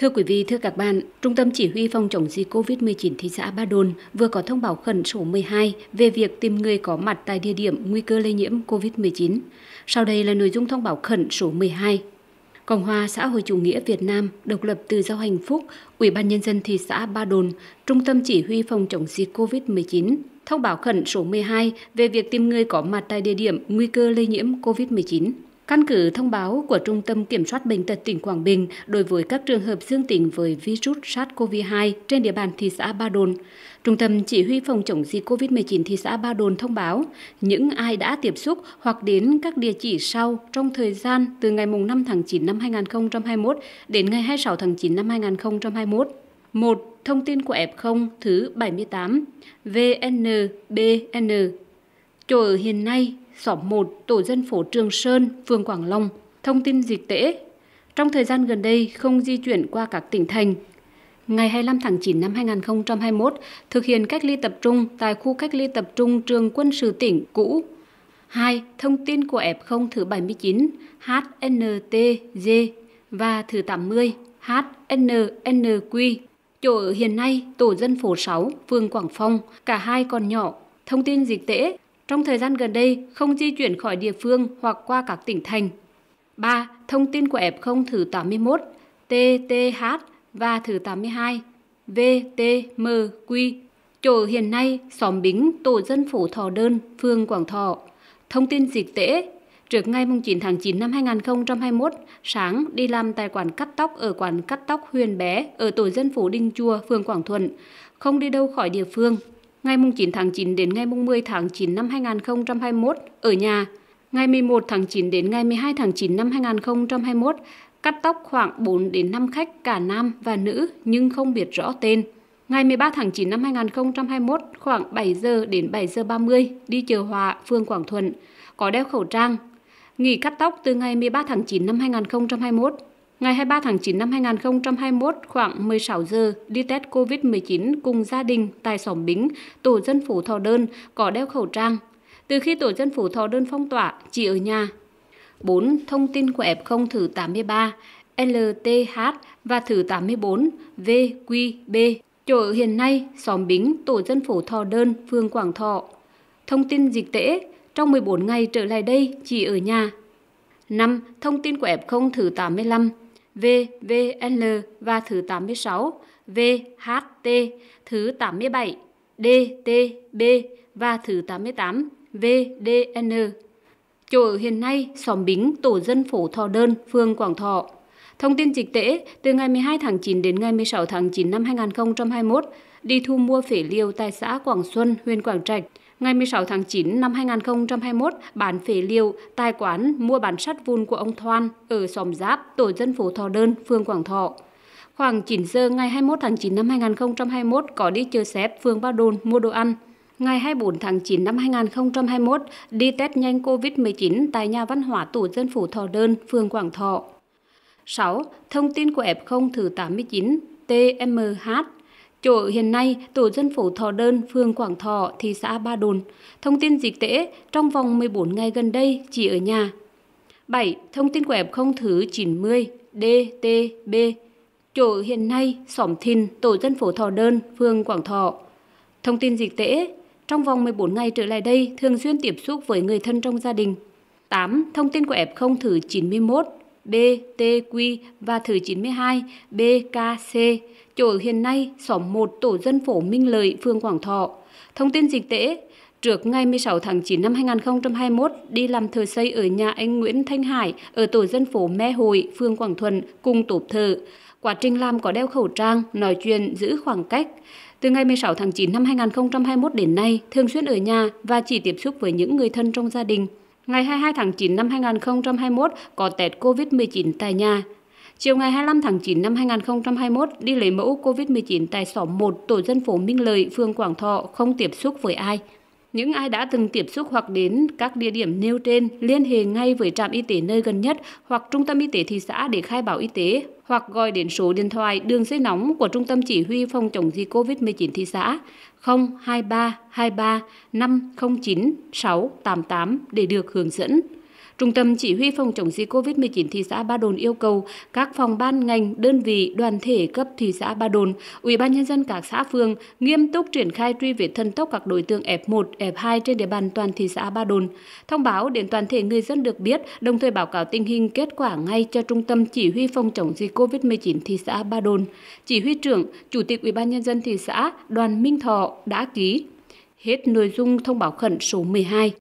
Thưa quý vị, thưa các bạn, Trung tâm Chỉ huy Phòng chống dịch COVID-19 thị xã Ba Đồn vừa có thông báo khẩn số 12 về việc tìm người có mặt tại địa điểm nguy cơ lây nhiễm COVID-19. Sau đây là nội dung thông báo khẩn số 12. Cộng hòa xã hội chủ nghĩa Việt Nam, độc lập tự do hạnh phúc, Ủy ban Nhân dân thị xã Ba Đồn, Trung tâm Chỉ huy Phòng chống dịch COVID-19, thông báo khẩn số 12 về việc tìm người có mặt tại địa điểm nguy cơ lây nhiễm COVID-19. Căn cứ thông báo của Trung tâm Kiểm soát Bệnh tật tỉnh Quảng Bình đối với các trường hợp dương tính với virus SARS-CoV-2 trên địa bàn thị xã Ba Đồn, Trung tâm Chỉ huy Phòng chống dịch COVID-19 thị xã Ba Đồn thông báo những ai đã tiếp xúc hoặc đến các địa chỉ sau trong thời gian từ ngày 5 tháng 9 năm 2021 đến ngày 26 tháng 9 năm 2021. 1. Thông tin của F0 thứ 78 VNBN Chỗ ở hiện nay xóm 1, tổ dân phố Trường Sơn, phường Quảng Long. Thông tin dịch tễ trong thời gian gần đây không di chuyển qua các tỉnh thành. Ngày 25 tháng 9 năm 2021, thực hiện cách ly tập trung tại khu cách ly tập trung trường quân sự tỉnh cũ. 2. Thông tin của F0 thứ 79 HNTG và thứ 80 HNNQ. Chỗ ở hiện nay, tổ dân phố 6, phường Quảng Phong, cả hai còn nhỏ. Thông tin dịch tễ trong thời gian gần đây không di chuyển khỏi địa phương hoặc qua các tỉnh thành. 3. Thông tin của F0 thứ 81, TTH và thứ 82, VTMQ, chỗ hiện nay xóm Bính, tổ dân phố Thọ Đơn, phường Quảng Thọ. Thông tin dịch tễ Trước ngày 9 tháng 9 năm 2021, sáng đi làm tại quán cắt tóc ở quán cắt tóc Huyền Bé ở tổ dân phố Đinh Chùa, phường Quảng Thuận, không đi đâu khỏi địa phương ngày 9 tháng 9 đến ngày 10 tháng 9 năm 2021 ở nhà, ngày 11 tháng 9 đến ngày 12 tháng 9 năm 2021 cắt tóc khoảng 4 đến 5 khách cả nam và nữ nhưng không biết rõ tên. Ngày 13 tháng 9 năm 2021, khoảng 7 giờ đến 7 giờ 30, đi chợ Hòa, phường Quảng Thuận, có đeo khẩu trang. Nghỉ cắt tóc từ ngày 13 tháng 9 năm 2021 Ngày 23 tháng 9 năm 2021, khoảng 16 giờ, đi test COVID-19 cùng gia đình tại xóm Bính, tổ dân phố Thọ Đơn có đeo khẩu trang. Từ khi tổ dân phố Thọ Đơn phong tỏa, chỉ ở nhà. 4. Thông tin của F0 thứ 83, LTH và thứ 84, VQB. Chỗ ở hiện nay, xóm Bính, tổ dân phố Thọ Đơn, phường Quảng Thọ. Thông tin dịch tễ, trong 14 ngày trở lại đây, chỉ ở nhà. 5. Thông tin của F0 thứ 85, VVL và thứ 86, VHT thứ 87, DTB và thứ 88, VDN. Chỗ ở hiện nay, xóm Bính, tổ dân phố Thọ Đơn, phường Quảng Thọ. Thông tin dịch tễ, từ ngày 12 tháng 9 đến ngày 16 tháng 9 năm 2021, đi thu mua phế liệu tại xã Quảng Xuân, huyện Quảng Trạch, Ngày 16 tháng 9 năm 2021, bán phế liệu tại quán mua bán sắt vun của ông Thoan ở xóm Giáp, tổ dân phố Thọ Đơn, phường Quảng Thọ. Khoảng 9 giờ ngày 21 tháng 9 năm 2021 có đi chơi xếp phường Ba Đồn mua đồ ăn. Ngày 24 tháng 9 năm 2021 đi test nhanh COVID-19 tại nhà văn hóa tổ dân phố Thọ Đơn, phường Quảng Thọ. 6. Thông tin của F0 thứ 89 TMH Chỗ hiện nay, tổ dân phố Thọ Đơn, phường Quảng Thọ, thị xã Ba Đồn. Thông tin dịch tễ trong vòng 14 ngày gần đây chỉ ở nhà. 7. Thông tin của F0 thứ 90 DTB. Chỗ hiện nay, xóm Thìn, tổ dân phố Thọ Đơn, phường Quảng Thọ. Thông tin dịch tễ trong vòng 14 ngày trở lại đây thường xuyên tiếp xúc với người thân trong gia đình. 8. Thông tin của F0 thứ 91 BTQ và thứ 92 BKC, chỗ ở hiện nay xóm 1 tổ dân phố Minh Lợi, phường Quảng Thọ. Thông tin dịch tễ, Trước ngày 16 tháng 9 năm 2021, đi làm thờ xây ở nhà anh Nguyễn Thanh Hải ở tổ dân phố Me Hội, phường Quảng Thuận cùng tổ thờ. Quá trình làm có đeo khẩu trang, nói chuyện, giữ khoảng cách. Từ ngày 16 tháng 9 năm 2021 đến nay, thường xuyên ở nhà và chỉ tiếp xúc với những người thân trong gia đình. Ngày 22 tháng 9 năm 2021 có test COVID-19 tại nhà. Chiều ngày 25 tháng 9 năm 2021 đi lấy mẫu COVID-19 tại xóm 1 tổ dân phố Minh Lợi, phường Quảng Thọ không tiếp xúc với ai. Những ai đã từng tiếp xúc hoặc đến các địa điểm nêu trên liên hệ ngay với trạm y tế nơi gần nhất hoặc trung tâm y tế thị xã để khai báo y tế hoặc gọi đến số điện thoại đường dây nóng của Trung tâm Chỉ huy Phòng chống dịch COVID-19 thị xã 023 23 509 688 để được hướng dẫn. Trung tâm Chỉ huy phòng chống dịch COVID-19 thị xã Ba Đồn yêu cầu các phòng ban ngành, đơn vị, đoàn thể cấp thị xã Ba Đồn, Ủy ban nhân dân các xã phường nghiêm túc triển khai truy vết thần tốc các đối tượng F1, F2 trên địa bàn toàn thị xã Ba Đồn. Thông báo đến toàn thể người dân được biết, đồng thời báo cáo tình hình kết quả ngay cho Trung tâm Chỉ huy phòng chống dịch COVID-19 thị xã Ba Đồn. Chỉ huy trưởng, Chủ tịch Ủy ban nhân dân thị xã Đoàn Minh Thọ đã ký hết nội dung thông báo khẩn số 12.